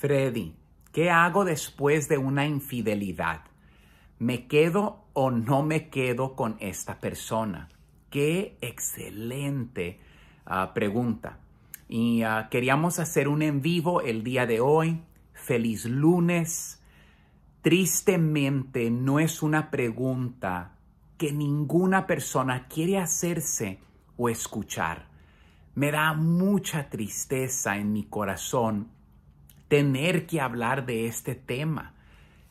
Freddy, ¿qué hago después de una infidelidad? ¿Me quedo o no me quedo con esta persona? Qué excelente ah, pregunta. Y ah, queríamos hacer un en vivo el día de hoy. Feliz lunes. Tristemente no es una pregunta que ninguna persona quiere hacerse o escuchar. Me da mucha tristeza en mi corazón tener que hablar de este tema,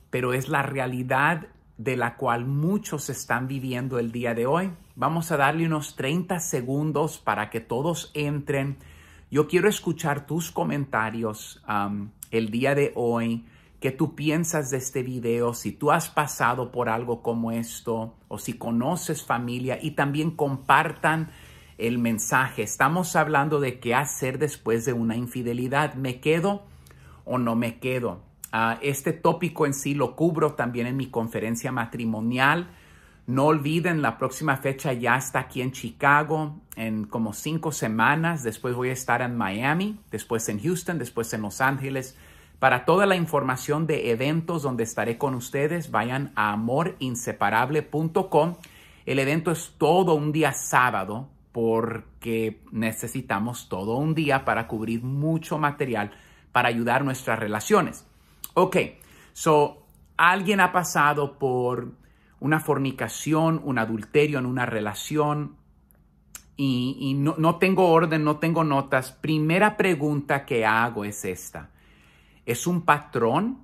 pero es la realidad de la cual muchos están viviendo el día de hoy. Vamos a darle unos 30 segundos para que todos entren. Yo quiero escuchar tus comentarios um, el día de hoy, qué tú piensas de este video, si tú has pasado por algo como esto o si conoces familia y también compartan el mensaje. Estamos hablando de qué hacer después de una infidelidad. Me quedo o no me quedo. Ah, este tópico en sí lo cubro también en mi conferencia matrimonial. No olviden, la próxima fecha ya está aquí en Chicago en como cinco semanas. Después voy a estar en Miami, después en Houston, después en Los Ángeles. Para toda la información de eventos donde estaré con ustedes, vayan a amorinseparable.com. El evento es todo un día sábado porque necesitamos todo un día para cubrir mucho material para ayudar nuestras relaciones. Ok, so alguien ha pasado por una fornicación, un adulterio en una relación y, no, tengo orden, no tengo notas. Primera pregunta que hago es esta. ¿Es un patrón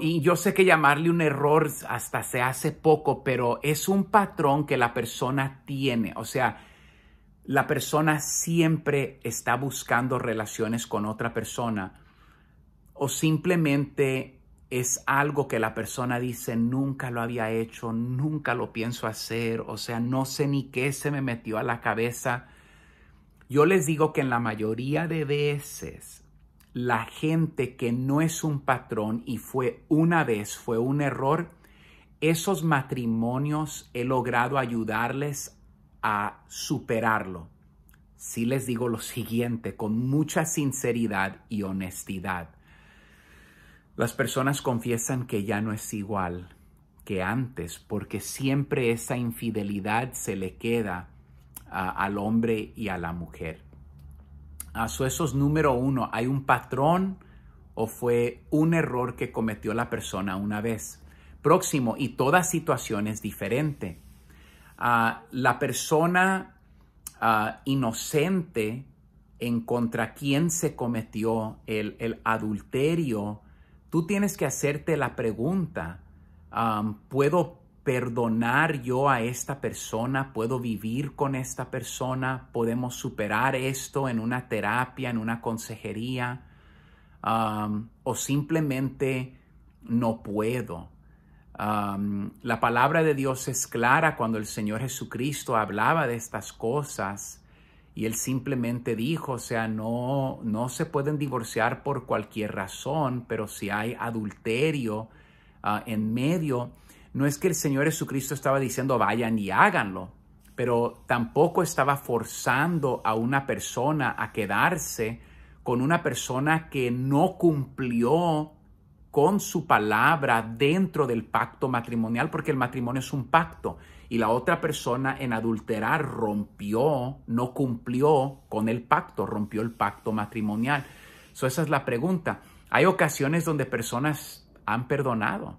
y yo sé que llamarle un error hasta se hace poco, pero es un patrón que la persona tiene. O sea, la persona siempre está buscando relaciones con otra persona o simplemente es algo que la persona dice, nunca lo había hecho, nunca lo pienso hacer, o sea, no sé ni qué se me metió a la cabeza. Yo les digo que en la mayoría de veces, la gente que no es un patrón y fue una vez, fue un error, esos matrimonios he logrado ayudarles a superarlo. Si les digo lo siguiente con mucha sinceridad y honestidad. Las personas confiesan que ya no es igual que antes porque siempre esa infidelidad se le queda al hombre y a la mujer. a ah, su esos número uno. ¿Hay un patrón o fue un error que cometió la persona una vez? Próximo, y toda situación es diferente la persona inocente en contra quien se cometió el, adulterio, tú tienes que hacerte la pregunta, ¿puedo perdonar yo a esta persona? ¿Puedo vivir con esta persona? ¿Podemos superar esto en una terapia, en una consejería? ¿O simplemente no puedo? la palabra de Dios es clara cuando el Señor Jesucristo hablaba de estas cosas y él simplemente dijo, o sea, no, no se pueden divorciar por cualquier razón, pero si hay adulterio ah, en medio, no es que el Señor Jesucristo estaba diciendo vayan y háganlo, pero tampoco estaba forzando a una persona a quedarse con una persona que no cumplió con su palabra dentro del pacto matrimonial, porque el matrimonio es un pacto y la otra persona en adulterar rompió, no cumplió con el pacto, rompió el pacto matrimonial. So, esa es la pregunta. Hay ocasiones donde personas han perdonado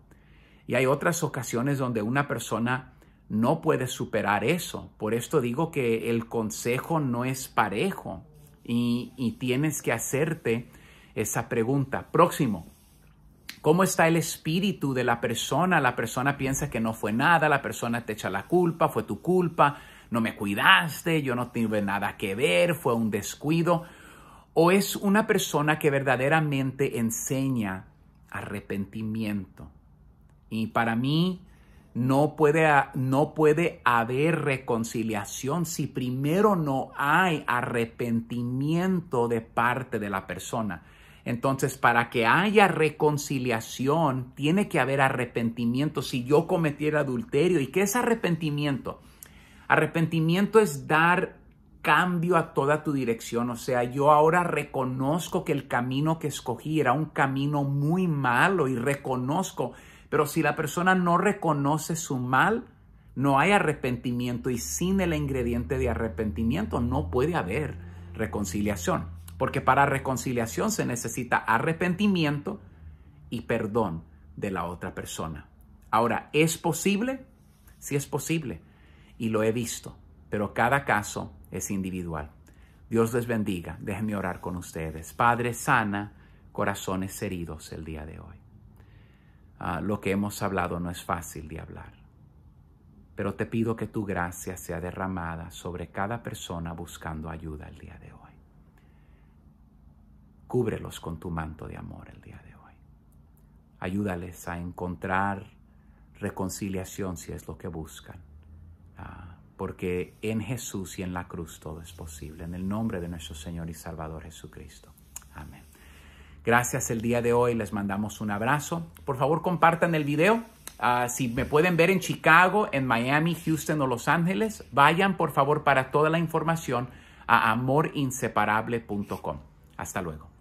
y hay otras ocasiones donde una persona no puede superar eso. Por esto digo que el consejo no es parejo y, y tienes que hacerte esa pregunta. Próximo cómo está el espíritu de la persona. La persona piensa que no fue nada, la persona te echa la culpa, fue tu culpa, no me cuidaste, yo no tuve nada que ver, fue un descuido. O es una persona que verdaderamente enseña arrepentimiento. Y para mí no puede, no puede haber reconciliación si primero no hay arrepentimiento de parte de la persona. Entonces, para que haya reconciliación, tiene que haber arrepentimiento. Si yo cometiera adulterio, ¿y qué es arrepentimiento? Arrepentimiento es dar cambio a toda tu dirección. O sea, yo ahora reconozco que el camino que escogí era un camino muy malo y reconozco. Pero si la persona no reconoce su mal, no hay arrepentimiento y sin el ingrediente de arrepentimiento no puede haber reconciliación. Porque para reconciliación se necesita arrepentimiento y perdón de la otra persona. Ahora, ¿es posible? Sí es posible. Y lo he visto. Pero cada caso es individual. Dios les bendiga. Déjenme orar con ustedes. Padre, sana corazones heridos el día de hoy. Ah, lo que hemos hablado no es fácil de hablar. Pero te pido que tu gracia sea derramada sobre cada persona buscando ayuda el día de hoy. Cúbrelos con tu manto de amor el día de hoy. Ayúdales a encontrar reconciliación si es lo que buscan. Ah, porque en Jesús y en la cruz todo es posible. En el nombre de nuestro Señor y Salvador Jesucristo. Amén. Gracias el día de hoy. Les mandamos un abrazo. Por favor, compartan el video. Ah, si me pueden ver en Chicago, en Miami, Houston o Los Ángeles, vayan por favor para toda la información a amorinseparable.com. Hasta luego.